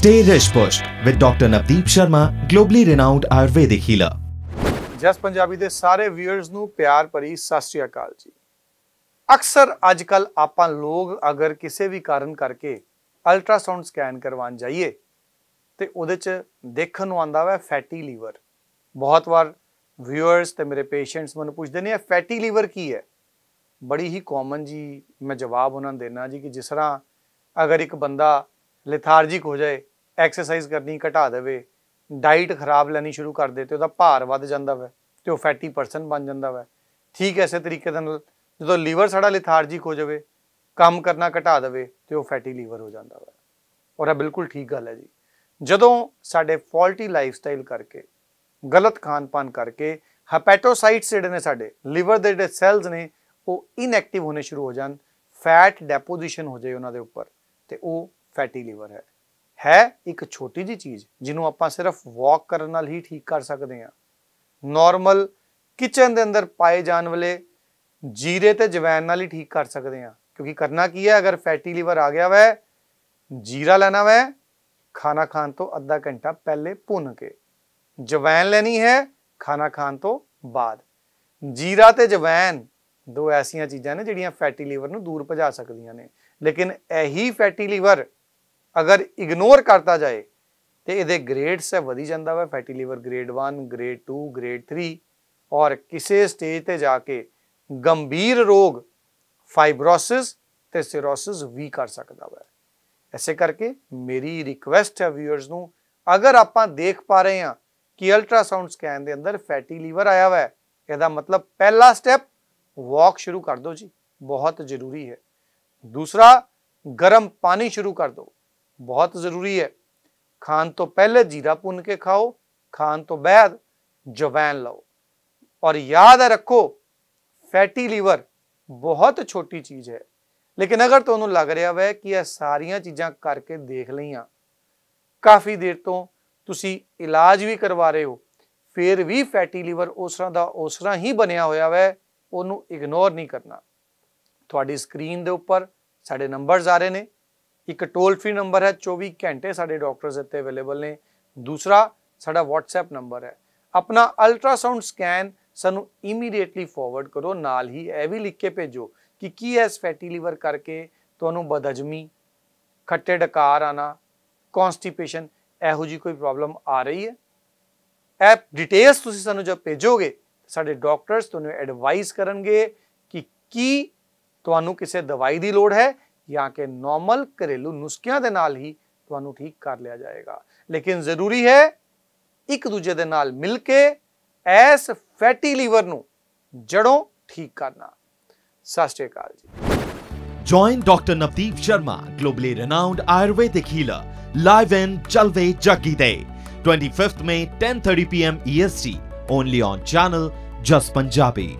Stay Rish Pushed with Dr. Navdeep Sharma, globally renowned Ayurvedic healer. ਜਸ ਪੰਜਾਬੀ ਦੇ ਸਾਰੇ viewers ਨੂੰ ਪਿਆਰ ਭਰੀ ਸਤਿ ਸ਼੍ਰੀ ਅਕਾਲ ਜੀ ਅਕਸਰ ਅੱਜਕੱਲ ਆਪਾਂ ਲੋਕ ਅਗਰ ਕਿਸੇ ਵੀ ਕਾਰਨ ਕਰਕੇ ਅਲਟਰਾਸਾਊਂਡ ਸਕੈਨ ਕਰਵਾਉਣ ਜਾਈਏ ਤੇ ਉਹਦੇ 'ਚ ਦੇਖਣ ਨੂੰ ਆਂਦਾ ਵਾ ਫੈਟੀ ਲੀਵਰ ਬਹੁਤ ਵਾਰ ਵਿਊਅਰਸ ਤੇ ਮੇਰੇ ਪੇਸ਼ੈਂਟਸ ਮੈਨੂੰ ਪੁੱਛਦੇ ਨੇ ਇਹ ਫੈਟੀ ਲੀਵਰ ਕੀ ਹੈ ਬੜੀ ਹੀ ਕਾਮਨ ਜੀ ਮੈਂ ਜਵਾਬ ਉਹਨਾਂ ਦੇਣਾ ਜੀ ਕਿ ਜਿਸ ਤਰ੍ਹਾਂ ਅਗਰ ਇੱਕ ਬੰਦਾ ਲੇਥਾਰਜਿਕ ਹੋ ਜਾਏ ਐਕਸਰਸਾਈਜ਼ ਕਰਨੀ ਘਟਾ ਦੇਵੇ ਡਾਈਟ ਖਰਾਬ ਲੈਣੀ ਸ਼ੁਰੂ ਕਰ ਦੇ ਤੇ ਉਹਦਾ ਭਾਰ ਵੱਧ ਜਾਂਦਾ ਵੈ ਤੇ ਉਹ ਫੈਟੀ ਪਰਸਨ ਬਣ ਜਾਂਦਾ ਵੈ ਠੀਕ ਐਸੇ ਤਰੀਕੇ ਦੇ ਨਾਲ ਜਦੋਂ ਲੀਵਰ ਸਾਡਾ ਲਿਥਾਰਜਿਕ ਹੋ ਜਾਵੇ ਕੰਮ ਕਰਨਾ ਘਟਾ ਦੇਵੇ ਤੇ ਉਹ ਫੈਟੀ ਲੀਵਰ ਹੋ ਜਾਂਦਾ ਵੈ ਔਰ ਇਹ ਬਿਲਕੁਲ ਠੀਕ ਗੱਲ ਹੈ ਜੀ ਜਦੋਂ ਸਾਡੇ ਫਾਲਟੀ ਲਾਈਫ ਸਟਾਈਲ ਕਰਕੇ ਗਲਤ ਖਾਣ-ਪਾਨ ਕਰਕੇ ਹੈਪੇਟੋਸਾਈਟਸ ਜਿਹੜੇ ਨੇ ਸਾਡੇ ਲੀਵਰ ਦੇ ਜਿਹੜੇ ਸੈਲਸ ਨੇ ਉਹ ਇਨਐਕਟਿਵ ਹੋਣੇ ਸ਼ੁਰੂ ਹੋ ਜਾਣ ਫੈਟ ਡੈਪੋਜੀਸ਼ਨ ਹੋ ਜਾਏ ਉਹਨਾਂ ਦੇ ਉੱਪਰ ਤੇ ਉਹ ਫੈਟੀ ਲੀਵਰ ਹੈ ਹੈ ਇੱਕ ਛੋਟੀ ਜੀ ਚੀਜ਼ ਜਿਹਨੂੰ ਆਪਾਂ ਸਿਰਫ ਵਾਕ ਕਰਨ ਨਾਲ ਹੀ ਠੀਕ ਕਰ ਸਕਦੇ ਹਾਂ ਨਾਰਮਲ ਕਿਚਨ ਦੇ ਅੰਦਰ ਪਾਏ ਜਾਣ ਵਾਲੇ ਜੀਰੇ ਤੇ ਜਵੈਨ ਨਾਲ ਹੀ ਠੀਕ ਕਰ ਸਕਦੇ ਹਾਂ ਕਿਉਂਕਿ ਕਰਨਾ ਕੀ ਹੈ ਅਗਰ ਫੈਟੀ ਲੀਵਰ ਆ ਗਿਆ ਵੈ ਜੀਰਾ ਲੈਣਾ ਵੈ ਖਾਣਾ ਖਾਣ ਤੋਂ ਅੱਧਾ ਘੰਟਾ ਪਹਿਲੇ ਭੁੰਨ ਕੇ ਜਵੈਨ ਲੈਣੀ ਹੈ ਖਾਣਾ ਖਾਣ ਤੋਂ ਬਾਅਦ ਜੀਰਾ ਤੇ ਜਵੈਨ ਦੋ ਐਸੀਆਂ ਚੀਜ਼ਾਂ ਨੇ ਜਿਹੜੀਆਂ ਫੈਟੀ ਲੀਵਰ ਨੂੰ ਦੂਰ ਭਜਾ ਸਕਦੀਆਂ ਨੇ ਲੇਕਿਨ ਇਹੀ ਫੈਟੀ ਲੀਵਰ ਅਗਰ ਇਗਨੋਰ ਕਰਤਾ ਜਾਏ ਤੇ ਇਹਦੇ ਗ੍ਰੇਡਸ ਹੈ ਵਧੀ ਜਾਂਦਾ ਵਾ fatty liver grade 1 grade 2 grade 3 ਔਰ ਕਿਸੇ ਸਟੇਜ ਤੇ ਜਾ ਕੇ ਗੰਭੀਰ ਰੋਗ ਫਾਈਬਰੋਸਿਸ ਤੇ ਸਿਰੋਸਿਸ ਵੀ ਕਰ ਸਕਦਾ ਵਾ ਐਸੇ ਕਰਕੇ ਮੇਰੀ ਰਿਕੁਐਸਟ ਹੈ ਵਿਊਅਰਸ ਨੂੰ ਅਗਰ ਆਪਾਂ ਦੇਖ ਪਾ ਰਹੇ ਹਾਂ ਕਿ ਅਲਟਰਾਸਾਊਂਡ ਸਕੈਨ ਦੇ ਅੰਦਰ ਫੈਟੀ ਲੀਵਰ ਆਇਆ ਵਾ ਇਹਦਾ ਮਤਲਬ ਪਹਿਲਾ ਸਟੈਪ ਵਾਕ ਸ਼ੁਰੂ ਕਰ ਦਿਓ ਜੀ ਬਹੁਤ ਜ਼ਰੂਰੀ ਹੈ ਦੂਸਰਾ ਗਰਮ ਪਾਣੀ ਸ਼ੁਰੂ ਕਰ ਦਿਓ ਬਹੁਤ ਜ਼ਰੂਰੀ ਹੈ ਖਾਣ ਤੋਂ ਪਹਿਲੇ ਜੀਰਾ ਪੁੰਨ ਕੇ ਖਾਓ ਖਾਣ ਤੋਂ ਬਾਅਦ ਜਵੈਨ ਲਓ ਔਰ ਯਾਦ ਰੱਖੋ ਫੈਟੀ ਲੀਵਰ ਬਹੁਤ ਛੋਟੀ ਚੀਜ਼ ਹੈ ਲੇਕਿਨ ਅਗਰ ਤੁਹਾਨੂੰ ਲੱਗ ਰਿਹਾ ਵੈ ਕਿ ਇਹ ਸਾਰੀਆਂ ਚੀਜ਼ਾਂ ਕਰਕੇ ਦੇਖ ਲਈਆਂ ਕਾਫੀ ਦੇਰ ਤੋਂ ਤੁਸੀਂ ਇਲਾਜ ਵੀ ਕਰਵਾ ਰਹੇ ਹੋ ਫਿਰ ਵੀ ਫੈਟੀ ਲੀਵਰ ਉਸਰਾ ਦਾ ਉਸਰਾ ਹੀ ਬਣਿਆ ਹੋਇਆ ਵੈ ਉਹਨੂੰ ਇਗਨੋਰ ਨਹੀਂ ਕਰਨਾ ਤੁਹਾਡੀ ਸਕਰੀਨ ਦੇ ਉੱਪਰ ਸਾਡੇ ਨੰਬਰਸ ਆ ਰਹੇ ਨੇ ਇੱਕ ਟੋਲ ਫ੍ਰੀ ਨੰਬਰ ਹੈ 24 ਘੰਟੇ ਸਾਡੇ ਡਾਕਟਰਸ ਇੱਥੇ ਅਵੇਲੇਬਲ ਨੇ ਦੂਸਰਾ ਸਾਡਾ WhatsApp ਨੰਬਰ ਹੈ ਆਪਣਾ ਅਲਟਰਾਸਾਊਂਡ ਸਕੈਨ ਸਾਨੂੰ ਇਮੀਡੀਏਟਲੀ ਫਾਰਵਰਡ ਕਰੋ ਨਾਲ ਹੀ ਇਹ ਵੀ ਲਿਖ ਕੇ ਭੇਜੋ ਕਿ ਕੀ ਐਸ ਫੈਟੀ ਲੀਵਰ ਕਰਕੇ ਤੁਹਾਨੂੰ ਬਦਹਜਮੀ ਖੱਟੇ ਡਕਾਰ ਆਣਾ ਕਨਸਟੀਪੇਸ਼ਨ ਇਹੋ ਜੀ ਕੋਈ ਪ੍ਰੋਬਲਮ ਆ ਰਹੀ ਹੈ ਐਪ ਡਿਟੇਲਸ ਤੁਸੀਂ ਸਾਨੂੰ ਜਦ ਭੇਜੋਗੇ ਸਾਡੇ ਡਾਕਟਰਸ ਤੁਹਾਨੂੰ ਐਡਵਾਈਸ ਕਰਨਗੇ ਕਿ ਕੀ ਤੁਹਾਨੂੰ ਕਿਸੇ ਦਵਾਈ ਦੀ ਲੋੜ ਹੈ ਜਾਂ ਕਿ ਨਾਰਮਲ ਘਰੇਲੂ ਨੁਸਖਿਆਂ ਦੇ ਨਾਲ ਹੀ ਤੁਹਾਨੂੰ ਠੀਕ ਕਰ ਲਿਆ ਜਾਏਗਾ ਲੇਕਿਨ ਜ਼ਰੂਰੀ ਹੈ ਇੱਕ ਦੂਜੇ ਦੇ ਨਾਲ ਮਿਲ ਕੇ ਐਸ ਫੈਟੀ ਲੀਵਰ ਨੂੰ ਜੜੋਂ ਠੀਕ ਕਰਨਾ ਸਤਿ ਸ਼੍ਰੀ ਅਕਾਲ ਜੀ Join Dr. Navdeep Sharma, globally renowned Ayurvedic healer, live in Chalve Jaggi Day, 25th May, 10:30 p.m. EST, only on channel Just Punjabi.